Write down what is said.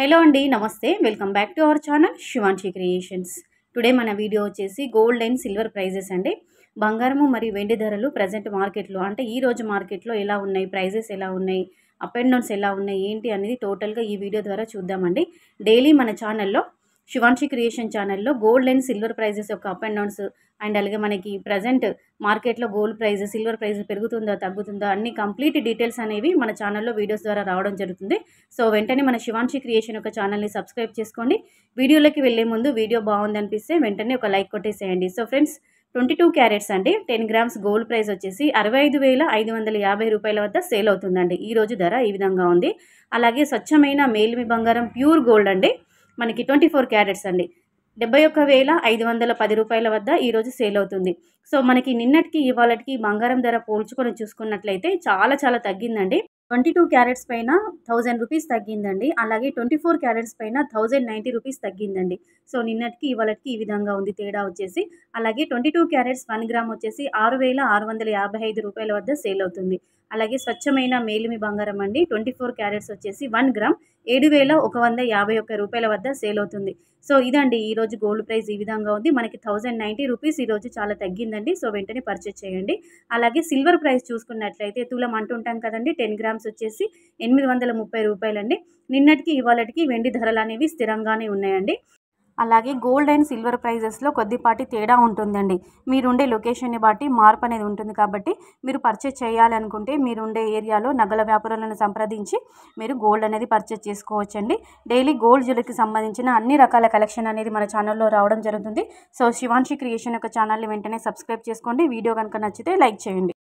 hello అండి నమస్తే welcome back to our channel Shivanshi Creations today మన వీడియో వచ్చేసి గోల్డ్ అండ్ సిల్వర్ ప్రైజెస్ అండి బంగారము మరియు వెండి ధరలు ప్రజెంట్ మార్కెట్లో అంటే ఈ రోజు మార్కెట్లో ఎలా ఉన్నాయి ప్రైజెస్ ఎలా ఉన్నాయి అప్ అండ్ డౌన్స్ ఎలా ఉన్నాయి ఏంటి అనేది టోటల్గా ఈ వీడియో ద్వారా చూద్దామండి డైలీ మన ఛానల్లో శివాన్షి క్రియేషన్ ఛానల్లో గోల్డ్ అండ్ సిల్వర్ ప్రైజెస్ యొక్క అప్ అండ్ డౌన్స్ అండ్ అలాగే మనకి ప్రజెంట్ మార్కెట్లో గోల్డ్ ప్రైస్ సిల్వర్ ప్రైజ్ పెరుగుతుందా తగ్గుతుందా అన్ని కంప్లీట్ డీటెయిల్స్ అనేవి మన ఛానల్లో వీడియోస్ ద్వారా రావడం జరుగుతుంది సో వెంటనే మన శివాన్షి క్రియేషన్ యొక్క ఛానల్ని సబ్స్క్రైబ్ చేసుకోండి వీడియోలోకి వెళ్ళే ముందు వీడియో బాగుందనిపిస్తే వెంటనే ఒక లైక్ కొట్టేసేయండి so friends twenty two carats అండి టెన్ గ్రామ్స్ గోల్డ్ ప్రైస్ వచ్చేసి అరవై ఐదు వేల ఐదు వందల యాభై రూపాయల వద్ద సేల్ అవుతుందండి ఈరోజు ధర ఈ విధంగా ఉంది అలాగే స్వచ్ఛమైన మేలిమి బంగారం ప్యూర్ గోల్డ్ అండి మనకి ట్వంటీ ఫోర్ క్యారెట్స్ అండి డెబ్బై ఒక్క వేల ఐదు వందల పది రూపాయల వద్ద ఈరోజు సేల్ అవుతుంది సో మనకి నిన్నటికి ఇవాళకి బంగారం ధర పోల్చుకొని చూసుకున్నట్లయితే చాలా చాలా తగ్గిందండి ట్వంటీ టూ క్యారెట్స్ పైన థౌజండ్ రూపీస్ తగ్గిందండి అలాగే ట్వంటీ ఫోర్ క్యారెట్స్ పైన థౌజండ్ నైంటీ రూపీస్ తగ్గిందండి సో నిన్నటికి ఇవాళకి ఈ విధంగా ఉంది తేడా వచ్చేసి అలాగే twenty two carats one gram వచ్చేసి ఆరు వేల ఆరు వందల యాభై ఐదు రూపాయల వద్ద సేల్ అవుతుంది అలాగే స్వచ్ఛమైన మేలిమి బంగారం అండి ట్వంటీ ఫోర్ క్యారెట్స్ వచ్చేసి వన్ గ్రామ్ ఏడు వేల ఒక వంద యాభై ఒక్క రూపాయల వద్ద సేల్ అవుతుంది సో ఇదండి ఈరోజు గోల్డ్ ప్రైస్ ఈ విధంగా ఉంది మనకి థౌజండ్ నైంటీ రూపీస్ ఈరోజు చాలా తగ్గిందండి సో వెంటనే పర్చేజ్ చేయండి అలాగే సిల్వర్ ప్రైస్ చూసుకున్నట్లయితే తులం అంటుంటాం కదండి టెన్ గ్రామ్స్ వచ్చేసి ఎనిమిది వందల ముప్పై రూపాయలండి నిన్నటికి ఇవాళటికి వెండి ధరలు అనేవి స్థిరంగానే ఉన్నాయండి అలాగే గోల్డ్ అండ్ సిల్వర్ ప్రైజెస్లో కొద్దిపాటి తేడా ఉంటుందండి మీరుండే లొకేషన్ని బట్టి మార్పు అనేది ఉంటుంది కాబట్టి మీరు పర్చేజ్ చేయాలనుకుంటే మీరుండే ఏరియాలో నగల వ్యాపారాలను సంప్రదించి మీరు గోల్డ్ అనేది పర్చేజ్ చేసుకోవచ్చండి డైలీ గోల్డ్ జ్యువెలరీకి సంబంధించిన అన్ని రకాల కలెక్షన్ అనేది మన ఛానల్లో రావడం జరుగుతుంది సో శివాంశి క్రియేషన్ యొక్క ఛానల్ని వెంటనే సబ్స్క్రైబ్ చేసుకోండి వీడియో కనుక నచ్చితే లైక్ చేయండి